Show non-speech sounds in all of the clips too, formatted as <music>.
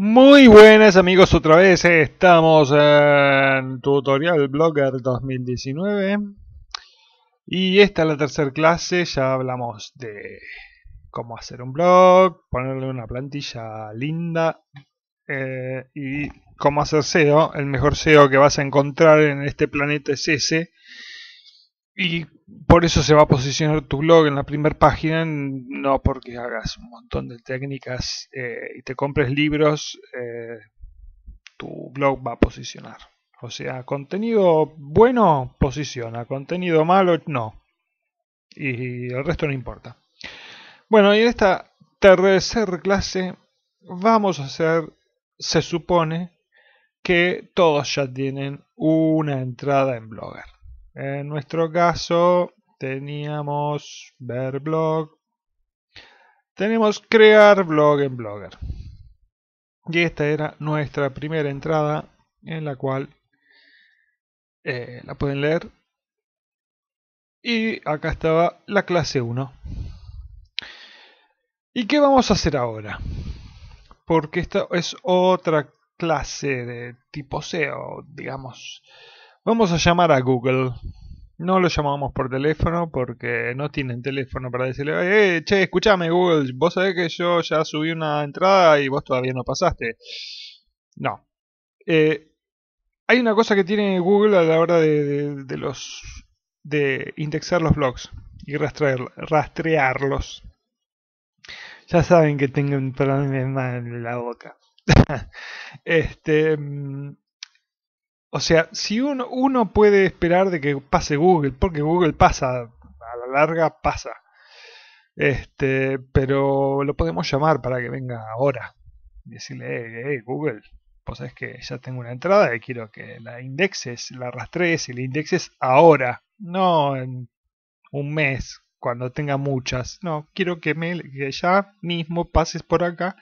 Muy buenas amigos, otra vez estamos en Tutorial Blogger 2019 y esta es la tercera clase, ya hablamos de cómo hacer un blog, ponerle una plantilla linda eh, y cómo hacer SEO, el mejor SEO que vas a encontrar en este planeta es ese y por eso se va a posicionar tu blog en la primera página, no porque hagas un montón de técnicas eh, y te compres libros, eh, tu blog va a posicionar. O sea, contenido bueno posiciona, contenido malo no. Y el resto no importa. Bueno, y en esta tercera clase vamos a hacer, se supone, que todos ya tienen una entrada en Blogger. En nuestro caso teníamos ver blog. Tenemos crear blog en Blogger. Y esta era nuestra primera entrada en la cual eh, la pueden leer. Y acá estaba la clase 1. ¿Y qué vamos a hacer ahora? Porque esta es otra clase de tipo SEO, digamos. Vamos a llamar a Google. No lo llamamos por teléfono porque no tienen teléfono para decirle, eh, che, escúchame Google, vos sabés que yo ya subí una entrada y vos todavía no pasaste. No. Eh, hay una cosa que tiene Google a la hora de, los de indexar los blogs y rastrearlos. Ya saben que tengo un problema en la boca. <laughs> este, mm, o sea, si uno, uno puede esperar de que pase Google, porque Google pasa, a la larga pasa. Este, pero lo podemos llamar para que venga ahora. Y Decirle, eh, eh, Google, vos sabés que ya tengo una entrada y quiero que la indexes, la arrastres y la indexes ahora. No en un mes, cuando tenga muchas. No, quiero que, ya mismo pases por acá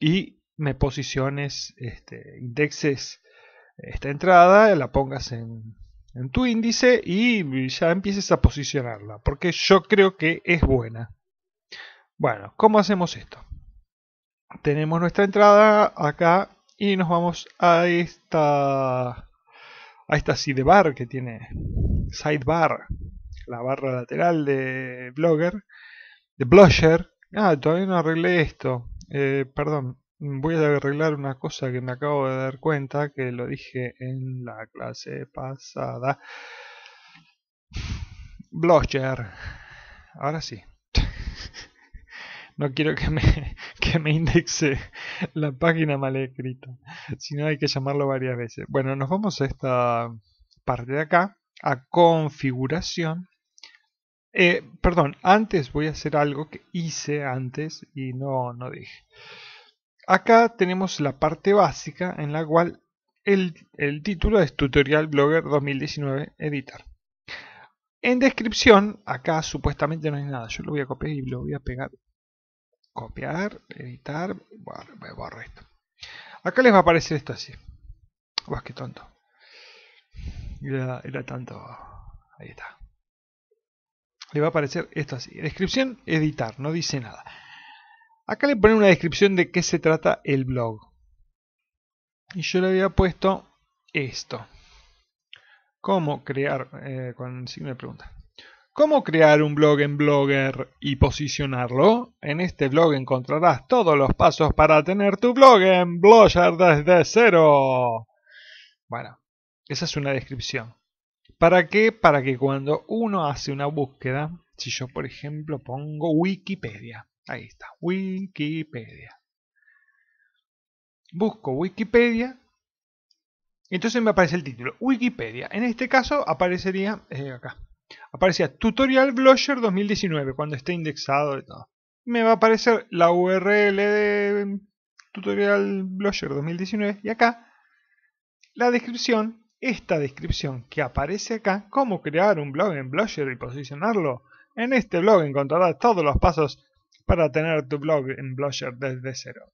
y me posiciones, este, indexes esta entrada, la pongas en, en tu índice y ya empieces a posicionarla, porque yo creo que es buena. Bueno, ¿cómo hacemos esto? Tenemos nuestra entrada acá y nos vamos a esta a esta sidebar que tiene sidebar, la barra lateral de Blogger, de blogger Ah, todavía no arreglé esto. Eh, perdón, Mm, voy a arreglar una cosa que me acabo de dar cuenta que lo dije en la clase pasada Blogger. ahora sí <laughs> no quiero que me, <laughs> que me indexe la página mal escrita sino hay que llamarlo varias veces bueno nos vamos a esta parte de acá a configuración eh, perdón antes voy a hacer algo que hice antes y no, no dije Acá tenemos la parte básica en la cual el, título es Tutorial Blogger 2019 Editar. En descripción, acá supuestamente no hay nada. Yo lo voy a copiar y lo voy a pegar. Copiar, editar, borro, esto. Acá les va a aparecer esto así. Uy, qué tonto. Era, era, tanto... Ahí está. Le va a aparecer esto así. Descripción, editar, no dice nada. Acá le ponen una descripción de qué se trata el blog. Y yo le había puesto esto. ¿Cómo crear? Eh, pregunta. ¿Cómo crear un blog en Blogger y posicionarlo? En este blog encontrarás todos los pasos para tener tu blog en Blogger desde cero. Bueno, esa es una descripción. ¿Para qué? Para que cuando uno hace una búsqueda, si yo por ejemplo pongo Wikipedia, Ahí está, Wikipedia. Busco Wikipedia. entonces me aparece el título, Wikipedia. En este caso aparecería, eh, acá, aparecía Tutorial Blogger 2019, cuando esté indexado y todo. Me va a aparecer la URL de Tutorial Blogger 2019 y acá la descripción, esta descripción que aparece acá, cómo crear un blog en Blogger y posicionarlo. En este blog encontrarás todos los pasos para tener tu blog en Blogger desde cero.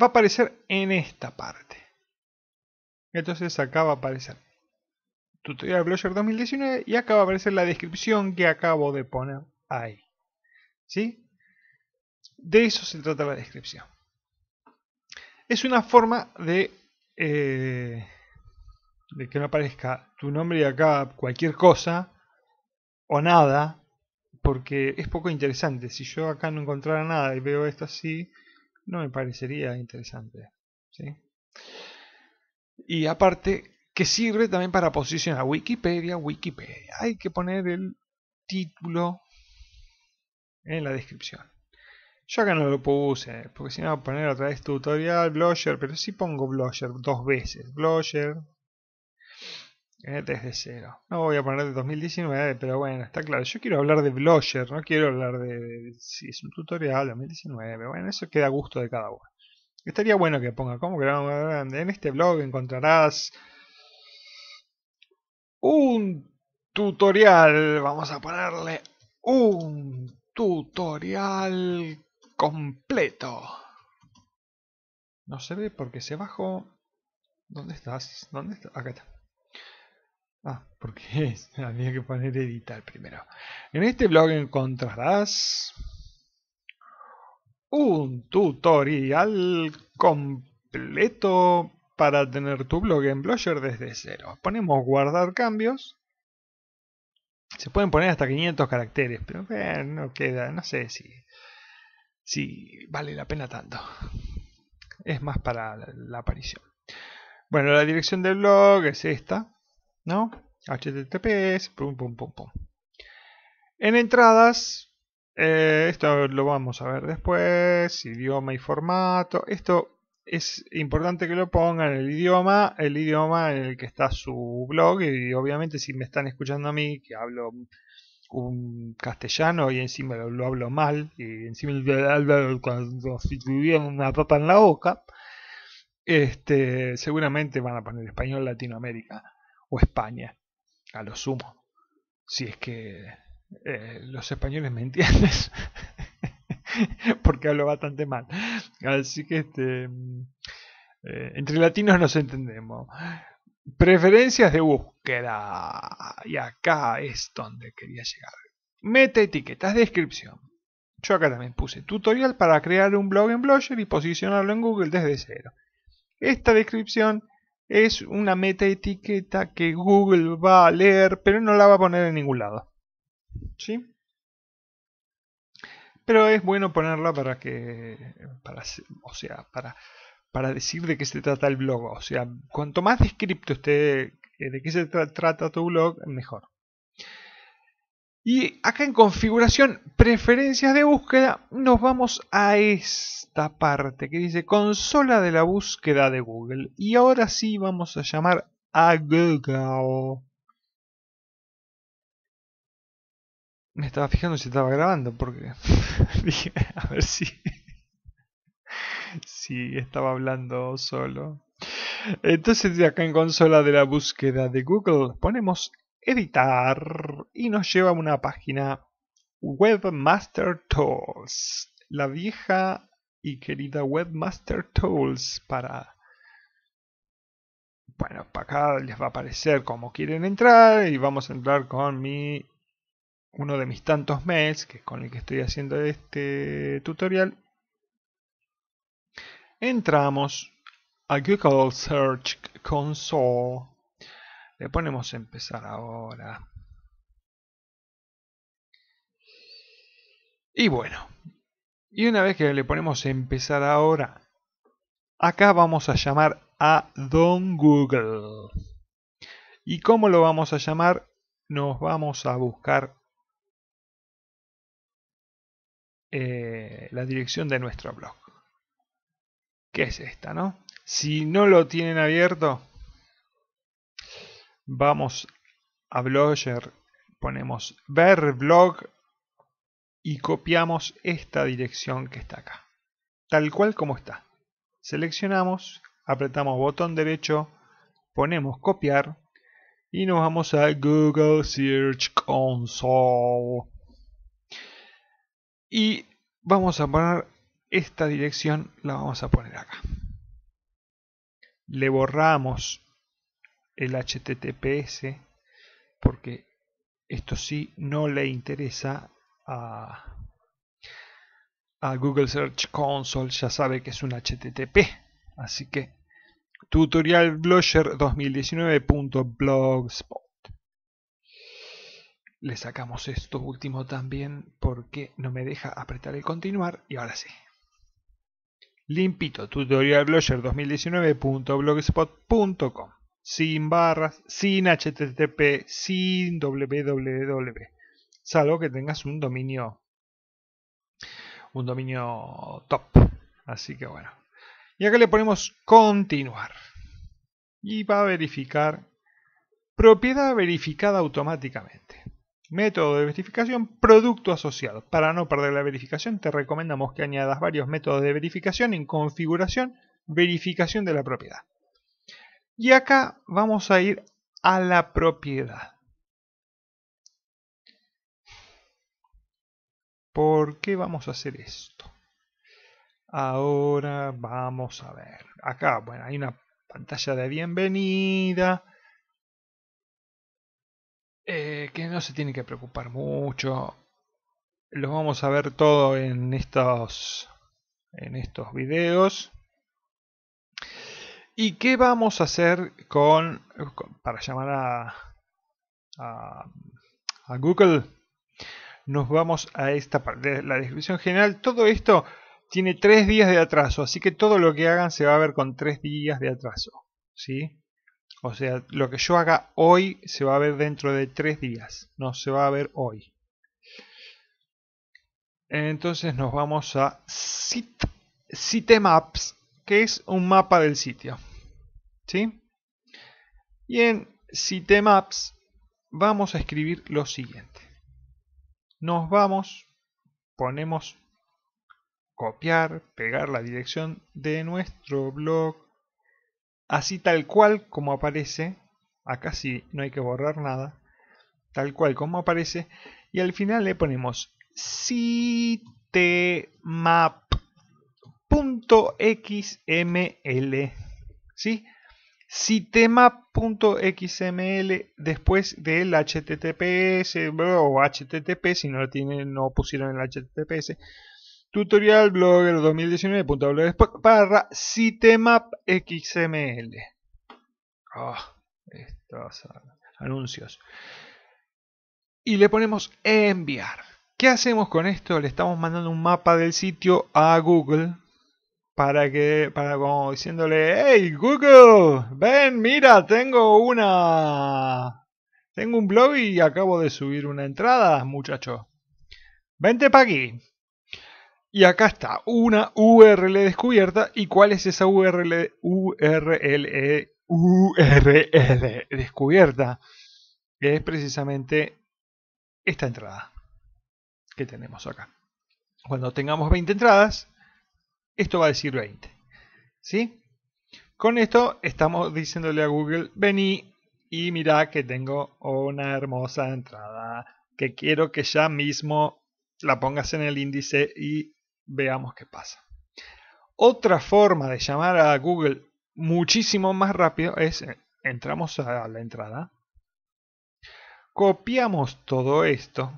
Va a aparecer en esta parte. Entonces acá va a aparecer tutorial Blogger 2019 y acá va a aparecer la descripción que acabo de poner ahí. ¿Sí? De eso se trata la descripción. Es una forma de, eh, de que no aparezca tu nombre y acá cualquier cosa o nada porque es poco interesante. Si yo acá no encontrara nada y veo esto así, no me parecería interesante. Y aparte, que sirve también para posicionar Wikipedia, Wikipedia. Hay que poner el título en la descripción. Yo acá no lo puse, porque si no a poner otra vez tutorial, Blogger, pero si sí pongo Blogger dos veces. Blogger, eh, desde cero. No voy a poner de 2019, pero bueno, está claro. Yo quiero hablar de Blogger, no quiero hablar de, si es un tutorial 2019. Bueno, eso queda a gusto de cada uno. Estaría bueno que ponga cómo que En este blog encontrarás un tutorial. Vamos a ponerle un tutorial completo. No se ve porque se bajó. ¿Dónde estás? ¿Dónde estás? Acá está. Ah, porque <laughs> este, había que poner editar primero. En este blog encontrarás un tutorial completo para tener tu blog en Blogger desde cero. Ponemos guardar cambios. Se pueden poner hasta 500 caracteres, pero no queda, no sé si, si vale la pena tanto. Es más para la aparición. Bueno, la dirección del blog es esta. ¿no? HTTPS, pum, pum, pum, En entradas, eh, esto lo vamos a ver después, idioma y formato. Esto es importante que lo pongan, el idioma, el idioma en el que está su blog y obviamente si me están escuchando a mí que hablo un castellano y encima lo, hablo mal y encima <laughs> cuando si una papa en la boca este seguramente van a poner español latinoamérica España, a lo sumo. Si es que eh, los españoles me entiendes, <laughs> porque hablo bastante mal. Así que este, mm, eh, entre latinos nos entendemos. Preferencias de búsqueda. Y acá es donde quería llegar. Mete etiquetas, descripción. Yo acá también puse tutorial para crear un blog en Blogger y posicionarlo en Google desde cero. Esta descripción es una meta etiqueta que Google va a leer, pero no la va a poner en ningún lado. ¿Sí? Pero es bueno ponerla para que. Para, o sea, para, para decir de qué se trata el blog. O sea, cuanto más descripto esté eh, de qué se trata tu blog, mejor. Y acá en configuración, preferencias de búsqueda, nos vamos a esta parte que dice consola de la búsqueda de Google. Y ahora sí vamos a llamar a Google. Me estaba fijando si estaba grabando porque <laughs> dije, a ver si si estaba hablando solo. Entonces de acá en consola de la búsqueda de Google ponemos editar y nos lleva a una página Webmaster Tools, la vieja y querida Webmaster Tools para... Bueno, para acá les va a aparecer cómo quieren entrar y vamos a entrar con mi uno de mis tantos mails que es con el que estoy haciendo este tutorial. Entramos a Google Search Console le ponemos empezar ahora. Y bueno, y una vez que le ponemos empezar ahora, acá vamos a llamar a Don Google. ¿Y cómo lo vamos a llamar? Nos vamos a buscar eh, la dirección de nuestro blog. ¿Qué es esta, no? Si no lo tienen abierto, Vamos a Blogger, ponemos ver blog y copiamos esta dirección que está acá. Tal cual como está. Seleccionamos, apretamos botón derecho, ponemos copiar y nos vamos a Google Search Console. Y vamos a poner esta dirección, la vamos a poner acá. Le borramos el HTTPS porque esto sí no le interesa a, a Google Search Console, ya sabe que es un HTTP. Así que tutorial Blogger 2019.blogspot. Le sacamos esto último también porque no me deja apretar el continuar y ahora sí. Limpito tutorial Blogger 2019.blogspot.com sin barras, sin HTTP, sin www, salvo que tengas un dominio un dominio top. Así que bueno. Y acá le ponemos continuar. Y va a verificar propiedad verificada automáticamente. Método de verificación, producto asociado. Para no perder la verificación, te recomendamos que añadas varios métodos de verificación en configuración, verificación de la propiedad. Y acá vamos a ir a la propiedad. ¿Por qué vamos a hacer esto? Ahora vamos a ver. Acá, bueno, hay una pantalla de bienvenida. Eh, que no se tiene que preocupar mucho. Lo vamos a ver todo en estos, en estos videos. ¿Y qué vamos a hacer con, para llamar a, a, Google? Nos vamos a esta parte, la descripción general. Todo esto tiene tres días de atraso, así que todo lo que hagan se va a ver con tres días de atraso. ¿sí? O sea, lo que yo haga hoy se va a ver dentro de tres días, no se va a ver hoy. Entonces nos vamos a sit, Sitemaps que es un mapa del sitio. ¿Sí? Y en Sitemaps vamos a escribir lo siguiente. Nos vamos, ponemos copiar, pegar la dirección de nuestro blog, así tal cual como aparece, acá sí no hay que borrar nada, tal cual como aparece, y al final le ponemos sitemap .xml, ¿sí? sitemap.xml después del HTTPS o HTTP, si no lo tienen, no pusieron el HTTPS. Tutorial blogger 2019.blogspot barra sistema.xml. Ah, anuncios. Y le ponemos enviar. ¿Qué hacemos con esto? Le estamos mandando un mapa del sitio a Google para que, para como diciéndole, hey Google, ven, mira, tengo una, tengo un blog y acabo de subir una entrada, muchacho. Vente para aquí. Y acá está, una URL descubierta. ¿Y cuál es esa URL, URL, URL descubierta? Es precisamente esta entrada que tenemos acá. Cuando tengamos 20 entradas, esto va a decir 20. ¿Sí? Con esto estamos diciéndole a Google, vení y mira que tengo una hermosa entrada que quiero que ya mismo la pongas en el índice y veamos qué pasa. Otra forma de llamar a Google muchísimo más rápido es, eh, entramos a la entrada, copiamos todo esto,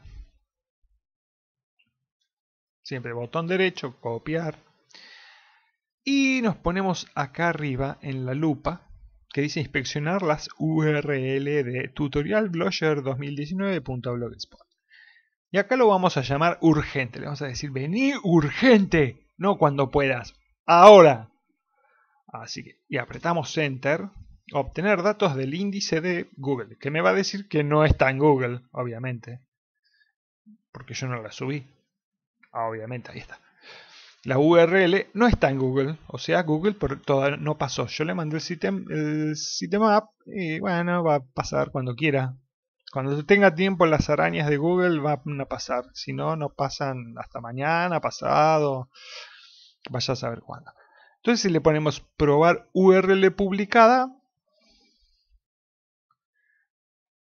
siempre botón derecho, copiar, y nos ponemos acá arriba en la lupa que dice inspeccionar las URL de tutorial 2019.blogspot. Y acá lo vamos a llamar urgente. Le vamos a decir, vení urgente. No cuando puedas. Ahora. Así que, y apretamos Enter. Obtener datos del índice de Google. Que me va a decir que no está en Google, obviamente. Porque yo no la subí. Obviamente, ahí está. La URL no está en Google, o sea, Google por, no pasó. Yo le mandé el el sitemap y bueno, va a pasar cuando quiera. Cuando tenga tiempo las arañas de Google van a pasar. Si no, no pasan hasta mañana, pasado, vaya a saber cuándo. Entonces si le ponemos probar URL publicada,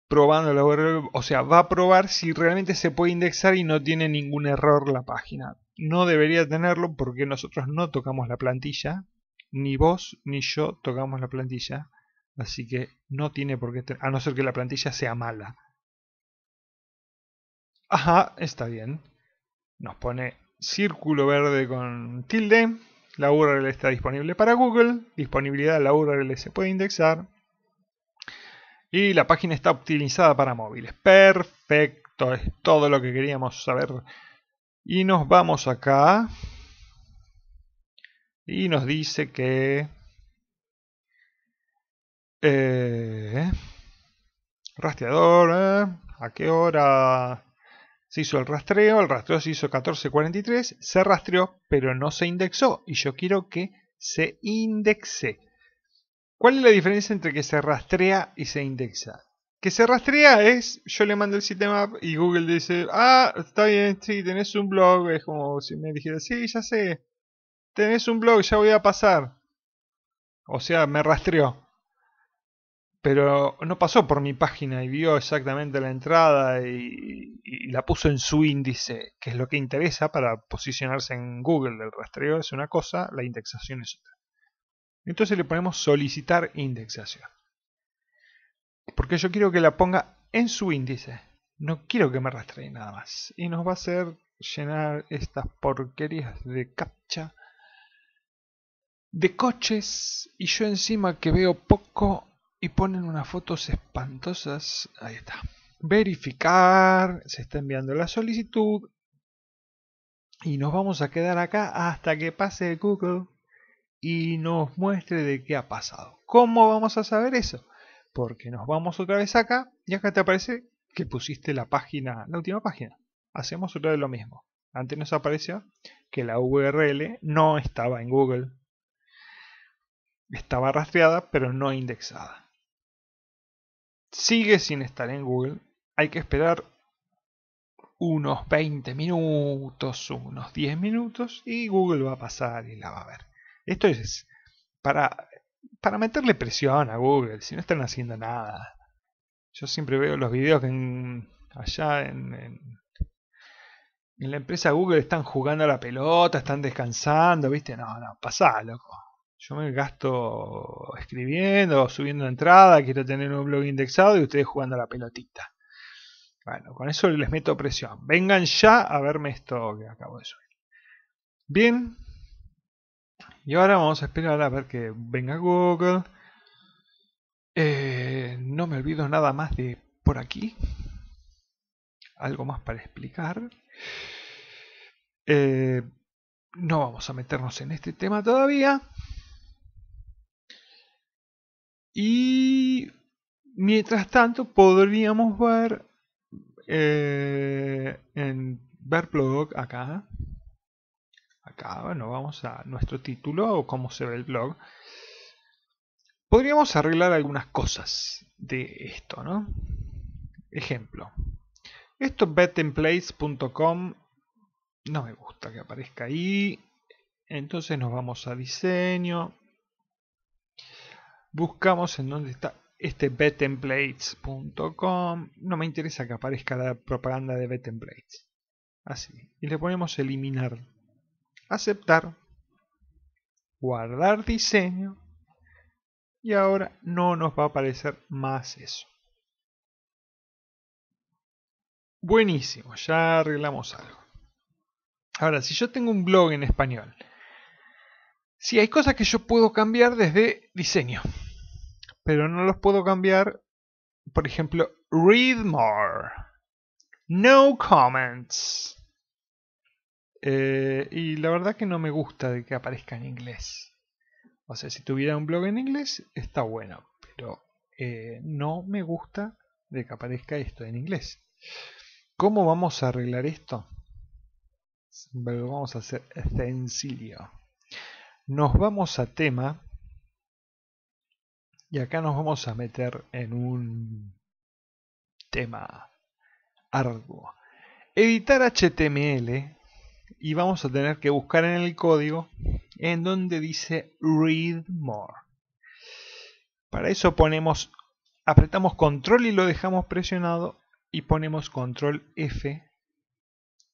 probando la URL, o sea, va a probar si realmente se puede indexar y no tiene ningún error la página no debería tenerlo porque nosotros no tocamos la plantilla, ni vos ni yo tocamos la plantilla, así que no tiene por qué tener, a no ser que la plantilla sea mala. Ajá, está bien. Nos pone círculo verde con tilde. La URL está disponible para Google. Disponibilidad de la URL se puede indexar. Y la página está optimizada para móviles. Perfecto, es todo lo que queríamos saber y nos vamos acá. Y nos dice que... Eh, rastreador, eh, ¿a qué hora se hizo el rastreo? El rastreo se hizo 14.43, se rastreó, pero no se indexó. Y yo quiero que se indexe. ¿Cuál es la diferencia entre que se rastrea y se indexa? que se rastrea es, yo le mando el sitemap y Google dice, ah, está bien, sí, tenés un blog, es como si me dijera, sí, ya sé, tenés un blog, ya voy a pasar. O sea, me rastreó. Pero no pasó por mi página y vio exactamente la entrada y, y la puso en su índice, que es lo que interesa para posicionarse en Google. El rastreo es una cosa, la indexación es otra. Entonces le ponemos solicitar indexación. Porque yo quiero que la ponga en su índice. No quiero que me rastree nada más. Y nos va a hacer llenar estas porquerías de captcha. De coches. Y yo encima que veo poco. Y ponen unas fotos espantosas. Ahí está. Verificar. Se está enviando la solicitud. Y nos vamos a quedar acá hasta que pase Google y nos muestre de qué ha pasado. ¿Cómo vamos a saber eso? porque nos vamos otra vez acá y acá te aparece que pusiste la página, la última página. Hacemos otra vez lo mismo. Antes nos apareció que la URL no estaba en Google. Estaba rastreada, pero no indexada. Sigue sin estar en Google. Hay que esperar unos 20 minutos, unos 10 minutos, y Google va a pasar y la va a ver. Esto es para para meterle presión a Google, si no están haciendo nada. Yo siempre veo los videos que en, allá en, en, en, la empresa Google están jugando a la pelota, están descansando, ¿viste? No, no, pasá, loco. Yo me gasto escribiendo, subiendo entrada, quiero tener un blog indexado y ustedes jugando a la pelotita. Bueno, con eso les meto presión. Vengan ya a verme esto que acabo de subir. Bien, y ahora vamos a esperar a ver que venga Google. Eh, no me olvido nada más de por aquí. Algo más para explicar. Eh, no vamos a meternos en este tema todavía. Y mientras tanto podríamos ver eh, en blog acá bueno, vamos a nuestro título o cómo se ve el blog. Podríamos arreglar algunas cosas de esto, ¿no? Ejemplo. Esto betemplates.com no me gusta que aparezca ahí. Entonces nos vamos a diseño. Buscamos en dónde está este betemplates.com. No me interesa que aparezca la propaganda de betemplates. Así. Y le ponemos eliminar aceptar, guardar diseño y ahora no nos va a aparecer más eso. Buenísimo, ya arreglamos algo. Ahora, si yo tengo un blog en español, si hay cosas que yo puedo cambiar desde diseño, pero no los puedo cambiar, por ejemplo, read more, no comments. Eh, y la verdad que no me gusta de que aparezca en inglés. O sea, si tuviera un blog en inglés, está bueno. Pero eh, no me gusta de que aparezca esto en inglés. ¿Cómo vamos a arreglar esto? Lo vamos a hacer sencillo. Nos vamos a tema. Y acá nos vamos a meter en un tema arduo. Editar HTML y vamos a tener que buscar en el código en donde dice read more. Para eso ponemos, apretamos control y lo dejamos presionado y ponemos control F.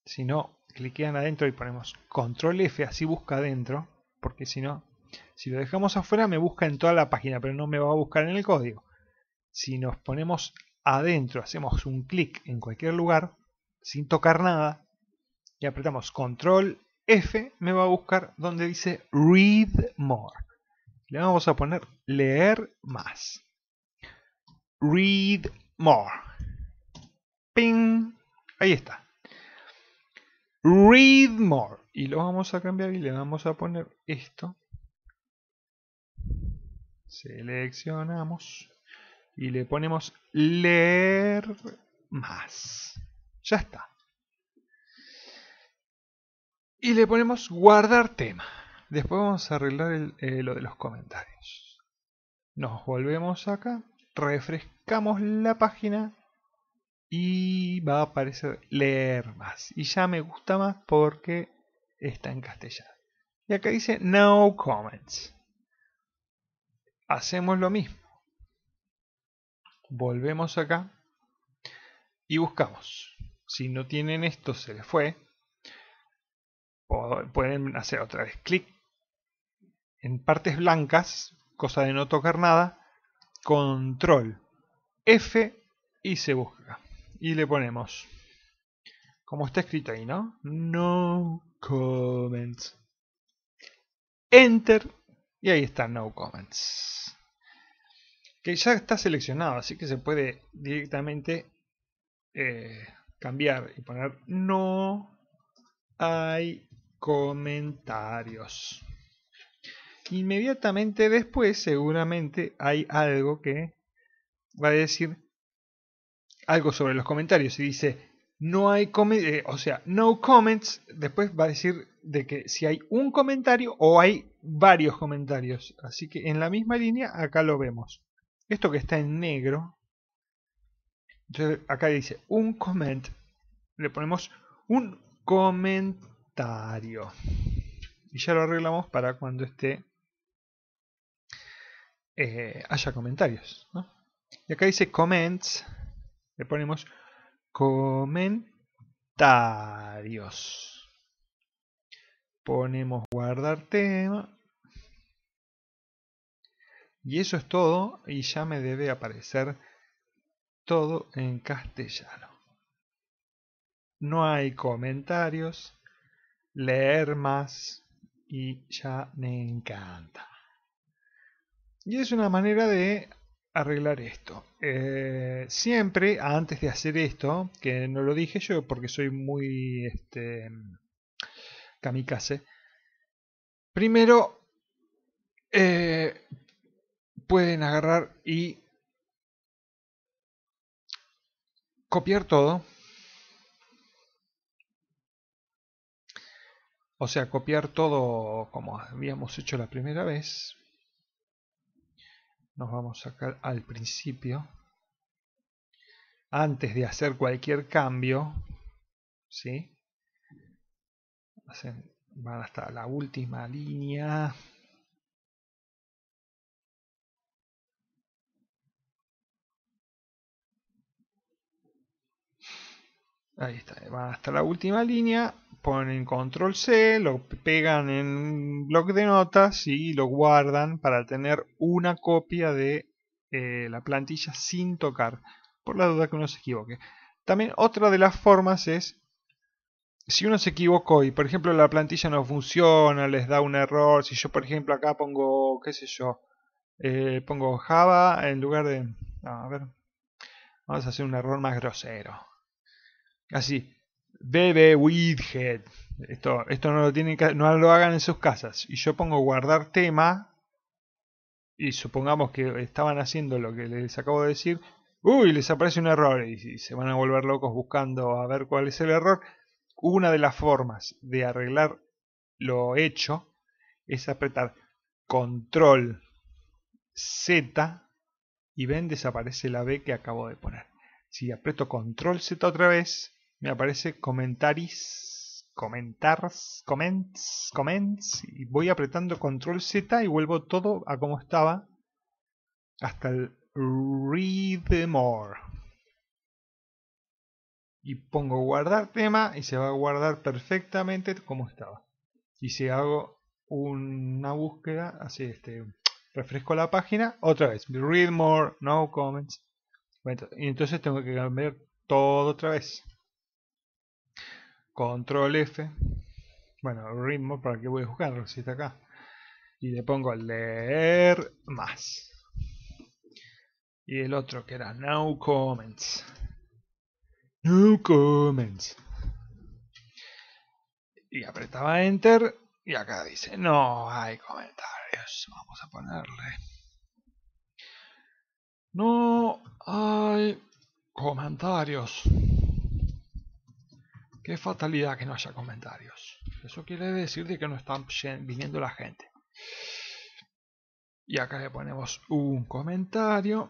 Si no, cliquean adentro y ponemos control F, así busca adentro, porque si no, si lo dejamos afuera me busca en toda la página, pero no me va a buscar en el código. Si nos ponemos adentro, hacemos un clic en cualquier lugar, sin tocar nada, y apretamos control F, me va a buscar donde dice Read More. Le vamos a poner leer más. Read More. Ping. Ahí está. Read More. Y lo vamos a cambiar y le vamos a poner esto. Seleccionamos. Y le ponemos leer más. Ya está. Y le ponemos guardar tema. Después vamos a arreglar eh, lo de los comentarios. Nos volvemos acá, refrescamos la página y va a aparecer leer más. Y ya me gusta más porque está en castellano. Y acá dice no comments. Hacemos lo mismo. Volvemos acá y buscamos. Si no tienen esto, se les fue pueden hacer otra vez clic en partes blancas, cosa de no tocar nada, control F y se busca. Y le ponemos, como está escrito ahí, ¿no? No comments. Enter y ahí está no comments. Que ya está seleccionado, así que se puede directamente eh, cambiar y poner no hay comentarios. Inmediatamente después, seguramente hay algo que va a decir algo sobre los comentarios y dice no hay eh, o sea, no comments, después va a decir de que si hay un comentario o hay varios comentarios. Así que en la misma línea acá lo vemos. Esto que está en negro, entonces acá dice un comment, le ponemos un comentario y ya lo arreglamos para cuando esté eh, haya comentarios. Y acá dice comments. Le ponemos comentarios. Ponemos guardar tema. Y eso es todo. Y ya me debe aparecer todo en castellano. No hay comentarios leer más y ya me encanta. Y es una manera de arreglar esto. Eh, siempre, antes de hacer esto, que no lo dije yo porque soy muy este, kamikaze, primero eh, pueden agarrar y copiar todo O sea, copiar todo como habíamos hecho la primera vez. Nos vamos a sacar al principio. Antes de hacer cualquier cambio, van hasta la última línea. Ahí está, van hasta la última línea ponen control C, lo pegan en un bloc de notas y lo guardan para tener una copia de eh, la plantilla sin tocar, por la duda que uno se equivoque. También otra de las formas es, si uno se equivocó y por ejemplo la plantilla no funciona, les da un error, si yo por ejemplo acá pongo, qué sé yo, eh, pongo Java en lugar de... a ver, vamos a hacer un error más grosero. Así, Bebe widget. Esto, esto no lo tienen que, no lo hagan en sus casas. Y yo pongo guardar tema. Y supongamos que estaban haciendo lo que les acabo de decir. Uy, les aparece un error. Y, y se van a volver locos buscando a ver cuál es el error. Una de las formas de arreglar lo hecho es apretar control Z y ven desaparece la B que acabo de poner. Si aprieto control Z otra vez, me aparece comentaris, comentars, comments, comments. Y voy apretando control Z y vuelvo todo a como estaba. Hasta el read more. Y pongo guardar tema y se va a guardar perfectamente como estaba. Y si hago una búsqueda, así este, refresco la página, otra vez, read more, no comments. Y Entonces tengo que cambiar todo otra vez control F, bueno, ritmo para que voy a buscarlo si está acá, y le pongo leer más. Y el otro que era no comments. No comments. Y apretaba enter y acá dice no hay comentarios. Vamos a ponerle. No hay comentarios. Qué fatalidad que no haya comentarios. Eso quiere decir de que no están viniendo la gente. Y acá le ponemos un comentario.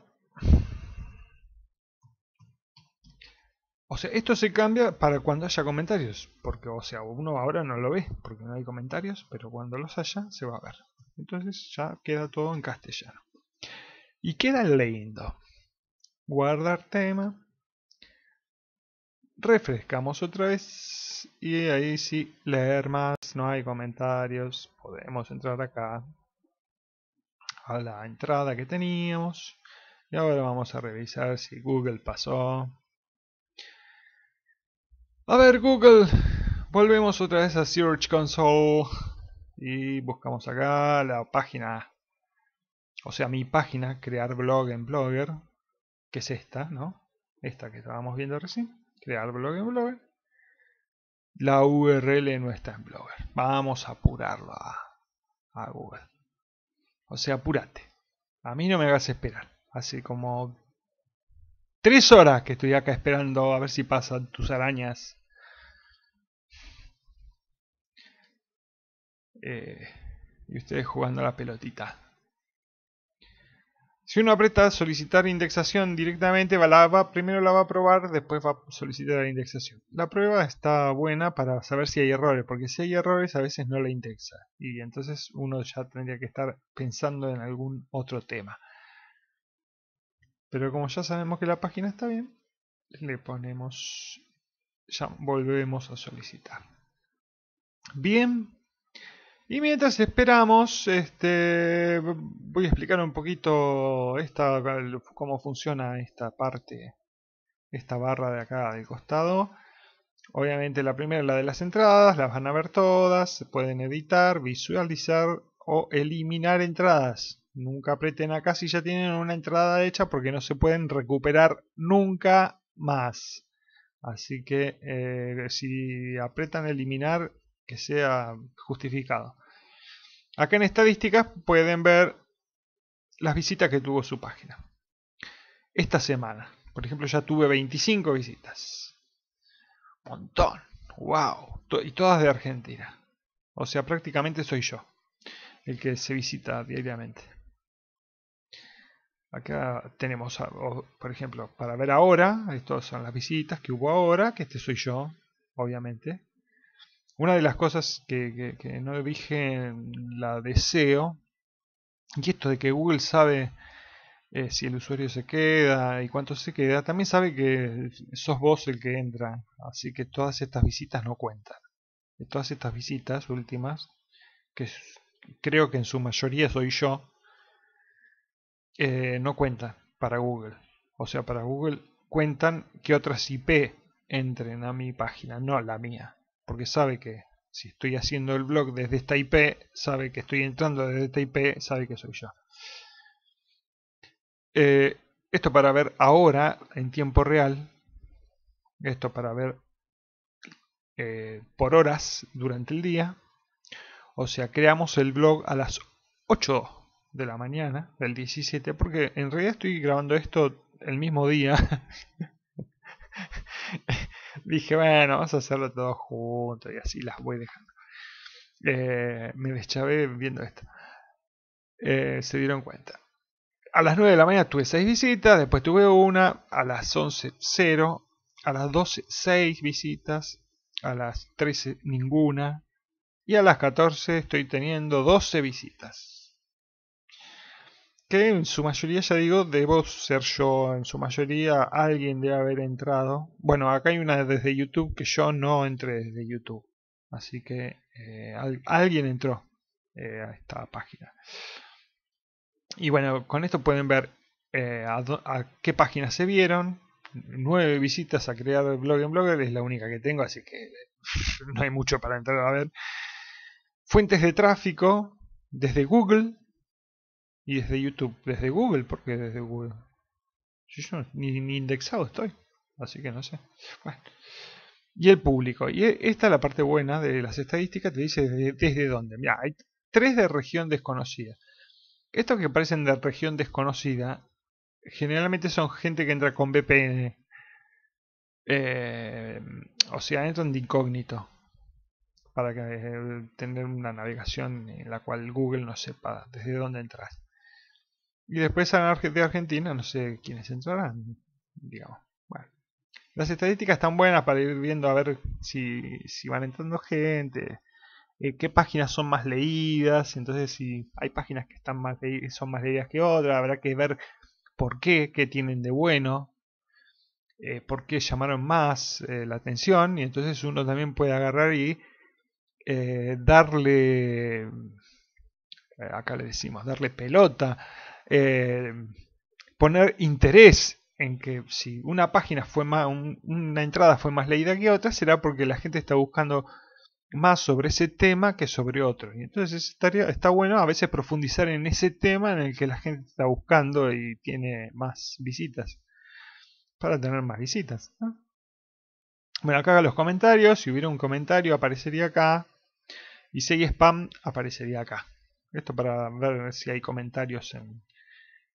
O sea, esto se cambia para cuando haya comentarios. Porque, o sea, uno ahora no lo ve, porque no hay comentarios, pero cuando los haya se va a ver. Entonces ya queda todo en castellano. Y queda leyendo. Guardar tema refrescamos otra vez y ahí sí leer más, no hay comentarios, podemos entrar acá a la entrada que teníamos y ahora vamos a revisar si Google pasó. A ver Google, volvemos otra vez a Search Console y buscamos acá la página, o sea mi página, crear blog en Blogger, que es esta, ¿no? Esta que estábamos viendo recién crear blog en Blogger. La URL no está en Blogger. Vamos a apurarlo a, Google. O sea, apúrate. A mí no me hagas esperar. hace como tres horas que estoy acá esperando a ver si pasan tus arañas. Eh, y ustedes jugando a la pelotita. Si uno aprieta solicitar indexación directamente, primero la va a probar, después va a solicitar la indexación. La prueba está buena para saber si hay errores, porque si hay errores a veces no la indexa. Y entonces uno ya tendría que estar pensando en algún otro tema. Pero como ya sabemos que la página está bien, le ponemos, ya volvemos a solicitar. Bien, y mientras esperamos, este, voy a explicar un poquito esta, cómo funciona esta parte, esta barra de acá del costado. Obviamente la primera es la de las entradas, las van a ver todas, se pueden editar, visualizar o eliminar entradas. Nunca aprieten acá si ya tienen una entrada hecha porque no se pueden recuperar nunca más. Así que eh, si apretan eliminar que sea justificado. Acá en estadísticas pueden ver las visitas que tuvo su página. Esta semana, por ejemplo, ya tuve 25 visitas. montón. ¡Wow! Y todas de Argentina. O sea, prácticamente soy yo el que se visita diariamente. Acá tenemos, por ejemplo, para ver ahora, estas son las visitas que hubo ahora, que este soy yo, obviamente, una de las cosas que, que, no dije la deseo, y esto de que Google sabe eh, si el usuario se queda y cuánto se queda, también sabe que sos vos el que entra, así que todas estas visitas no cuentan. todas estas visitas últimas, que creo que en su mayoría soy yo, eh, no cuentan para Google. O sea, para Google cuentan que otras IP entren a mi página, no la mía porque sabe que si estoy haciendo el blog desde esta IP, sabe que estoy entrando desde esta IP, sabe que soy yo. Eh, esto para ver ahora, en tiempo real, esto para ver eh, por horas durante el día. O sea, creamos el blog a las 8 de la mañana del 17, porque en realidad estoy grabando esto el mismo día <laughs> dije, bueno, vamos a hacerlo todo junto y así las voy dejando. Eh, me deschavé viendo esto. Eh, se dieron cuenta. A las 9 de la mañana tuve 6 visitas, después tuve una, a las 11 0, a las 12 6 visitas, a las 13 ninguna y a las 14 estoy teniendo 12 visitas que en su mayoría, ya digo, debo ser yo, en su mayoría alguien debe haber entrado. Bueno, acá hay una desde YouTube que yo no entré desde YouTube, así que eh, alguien entró eh, a esta página. Y bueno, con esto pueden ver eh, a, qué páginas se vieron. Nueve visitas a crear el blog en Blogger es la única que tengo, así que <laughs> no hay mucho para entrar a ver. Fuentes de tráfico desde Google, y desde YouTube, desde Google, porque desde Google. Yo, yo ni, indexado estoy, así que no sé. Y el público. Y e, esta es la parte buena de las estadísticas, te dice desde, dónde. Mira, hay tres de región desconocida. Estos que aparecen de región desconocida, generalmente son gente que entra con VPN. Eh, o sea, entran de incógnito para que, eh, tener una navegación en la cual Google no sepa desde dónde entras. Y después de Argentina, no sé quiénes entrarán, digamos. Bueno, las estadísticas están buenas para ir viendo a ver si, si van entrando gente, eh, qué páginas son más leídas, entonces si hay páginas que están más son más leídas que otras, habrá que ver por qué, qué tienen de bueno, eh, por qué llamaron más eh, la atención y entonces uno también puede agarrar y darle, acá le decimos, darle pelota eh, poner interés en que si una página fue más, una entrada fue más leída que otra, será porque la gente está buscando más sobre ese tema que sobre otro. Y entonces estaría, está bueno a veces profundizar en ese tema en el que la gente está buscando y tiene más visitas. Para tener más visitas. Bueno, acá los comentarios. Si hubiera un comentario aparecería acá. Y si hay spam aparecería acá. Esto para ver si hay comentarios en,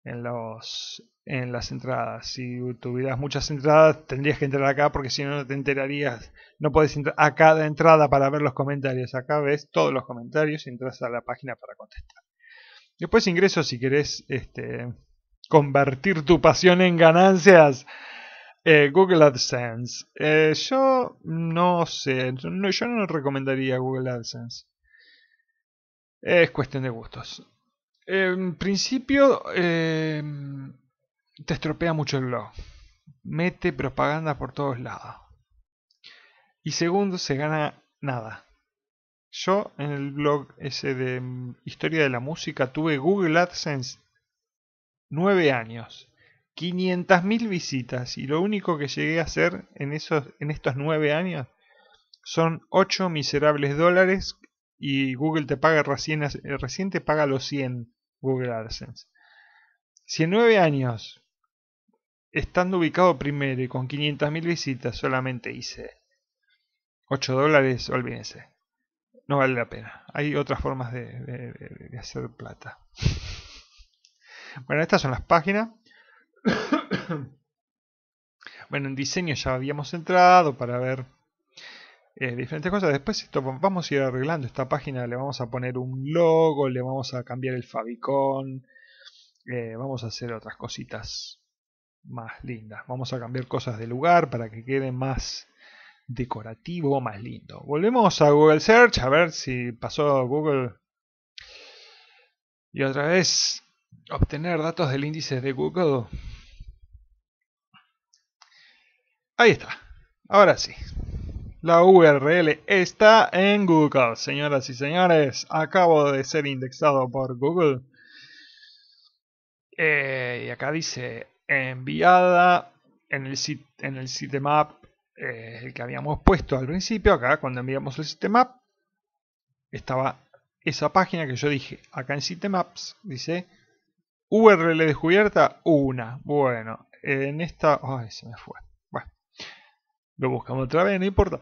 en, los, en las entradas. Si tuvieras muchas entradas, tendrías que entrar acá porque si no, no te enterarías. No podés entrar a cada entrada para ver los comentarios. Acá ves todos los comentarios y entras a la página para contestar. Después ingreso si querés este, convertir tu pasión en ganancias. Eh, Google AdSense. Eh, yo no sé, yo no recomendaría Google AdSense. Es cuestión de gustos. En principio, em, te estropea mucho el blog. Mete propaganda por todos lados. Y segundo, se gana nada. Yo en el blog ese de em, historia de la música tuve Google AdSense nueve años, 500.000 visitas y lo único que llegué a hacer en, esos, en estos nueve años son ocho miserables dólares y Google te paga recién, recién te paga los 100 Google AdSense. Si en nueve años, estando ubicado primero y con 500.000 visitas, solamente hice 8 dólares, olvídense. No vale la pena. Hay otras formas de, de hacer plata. Bueno, estas son las páginas. <coughs> bueno, en diseño ya habíamos entrado para ver eh, diferentes cosas. Después esto vamos a ir arreglando esta página, le vamos a poner un logo, le vamos a cambiar el favicon, eh, vamos a hacer otras cositas más lindas. Vamos a cambiar cosas de lugar para que quede más decorativo, más lindo. Volvemos a Google Search a ver si pasó Google. Y otra vez, obtener datos del índice de Google. Ahí está. Ahora sí. La URL está en Google, señoras y señores. Acabo de ser indexado por Google. Eh, y acá dice enviada en el, en el sitemap, eh, el que habíamos puesto al principio. Acá, cuando enviamos el sitemap, estaba esa página que yo dije. Acá en sitemaps dice URL descubierta, una. Bueno, en esta. Ay, se me fue. Lo buscamos otra vez, no importa.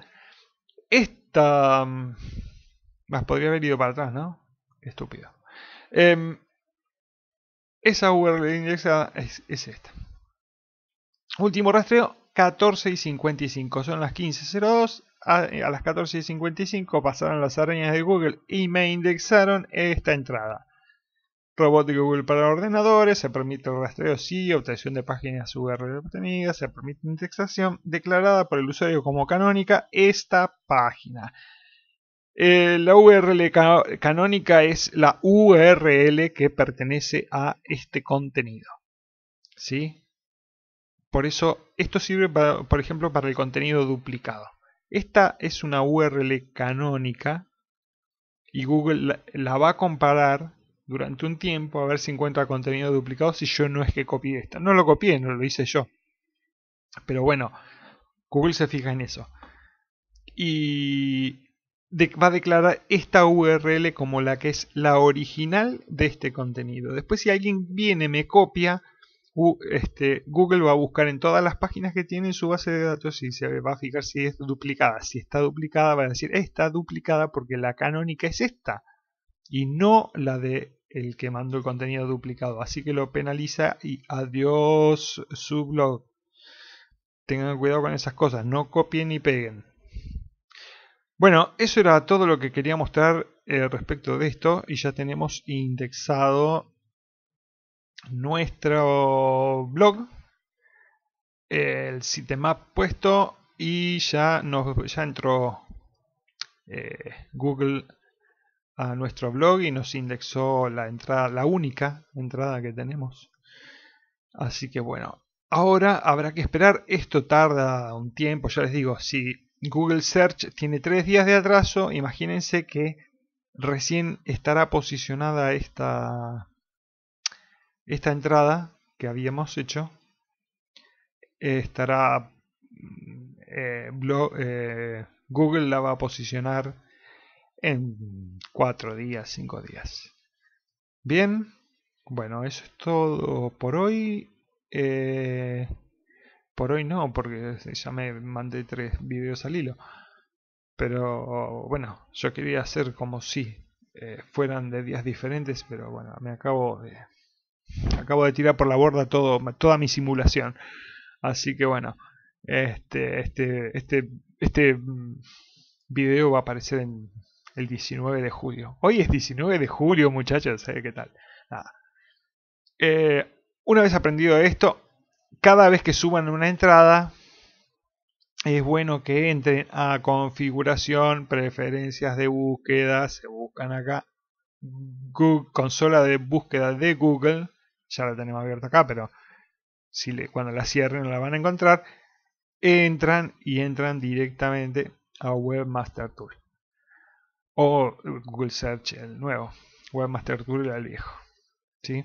Esta... Mm, más podría haber ido para atrás, ¿no? Estúpido. Em, esa URL indexada es, esta. Último rastreo, 14 y 55. Son las 15.02. A, a las 14 y 55 pasaron las arañas de Google y me indexaron esta entrada de Google para ordenadores, se permite el rastreo sí, obtención de páginas URL obtenidas, se permite indexación declarada por el usuario como canónica esta página. Eh, la URL canónica es la URL que pertenece a este contenido. Por eso, esto sirve, por ejemplo, para el contenido duplicado. Esta es una URL canónica y Google la va a comparar durante un tiempo a ver si encuentra contenido duplicado si yo no es que copié esta. No lo copié, no lo hice yo. Pero bueno, Google se fija en eso. Y va a declarar esta URL como la que es la original de este contenido. Después si alguien viene, me copia, este, Google va a buscar en todas las páginas que tiene en su base de datos y se va a fijar si es duplicada. Si está duplicada, va a decir, está duplicada porque la canónica es esta y no la de el que mandó el contenido duplicado. Así que lo penaliza y adiós su blog. Tengan cuidado con esas cosas, no copien ni peguen. Bueno, eso era todo lo que quería mostrar eh, respecto de esto y ya tenemos indexado nuestro blog, el sitemap puesto y ya, nos, ya entró eh, Google a nuestro blog y nos indexó la entrada, la única entrada que tenemos. Así que bueno, ahora habrá que esperar. Esto tarda un tiempo, ya les digo, si Google Search tiene tres días de atraso, imagínense que recién estará posicionada esta, esta entrada que habíamos hecho. Eh, estará mm, eh, eh, Google la va a posicionar en cuatro días, cinco días. Bien, bueno, eso es todo por hoy. Eh, por hoy no, porque ya me mandé tres videos al hilo. Pero bueno, yo quería hacer como si eh, fueran de días diferentes, pero bueno, me acabo de, acabo de tirar por la borda todo, toda mi simulación. Así que bueno, este, este, este, este mm, video va a aparecer en el 19 de julio. Hoy es 19 de julio, muchachos, eh, ¿qué tal? Eh, una vez aprendido esto, cada vez que suban una entrada, es bueno que entren a configuración, preferencias de búsqueda, se buscan acá, Google, consola de búsqueda de Google, ya la tenemos abierta acá, pero si cuando la cierren la van a encontrar, entran y entran directamente a Webmaster Tool o Google Search el nuevo, Webmaster Tool el viejo. ¿sí?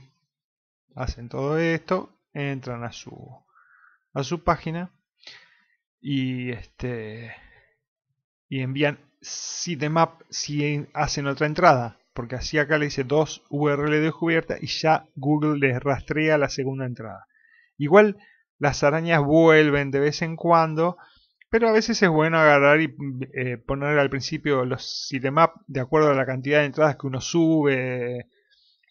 Hacen todo esto, entran a su, a su página y, este, y envían sitemap si hacen otra entrada. Porque así acá le dice dos URL descubiertas. y ya Google les rastrea la segunda entrada. Igual las arañas vuelven de vez en cuando pero a veces es bueno agarrar y eh, poner al principio los sitemap de acuerdo a la cantidad de entradas que uno sube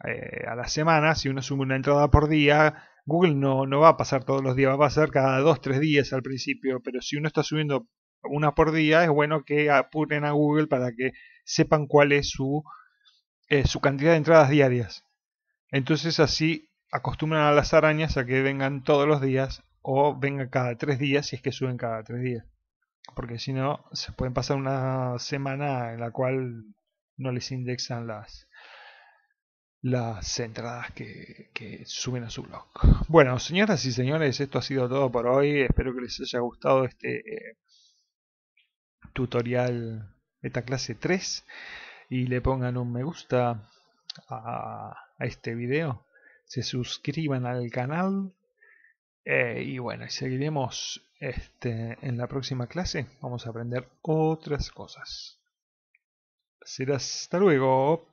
eh, a la semana. Si uno sube una entrada por día, Google no, no va a pasar todos los días, va a pasar cada 2-3 días al principio. Pero si uno está subiendo una por día, es bueno que apuren a Google para que sepan cuál es su, eh, su cantidad de entradas diarias. Entonces así acostumbran a las arañas a que vengan todos los días o venga cada tres días si es que suben cada tres días. Porque si no, se pueden pasar una semana en la cual no les indexan las, las entradas que, suben a su blog. Bueno, señoras y señores, esto ha sido todo por hoy. Espero que les haya gustado este eh, tutorial, esta clase 3. Y le pongan un me gusta a, a este video. Se suscriban al canal eh, y bueno, seguiremos este, en la próxima clase. Vamos a aprender otras cosas. Será hasta luego.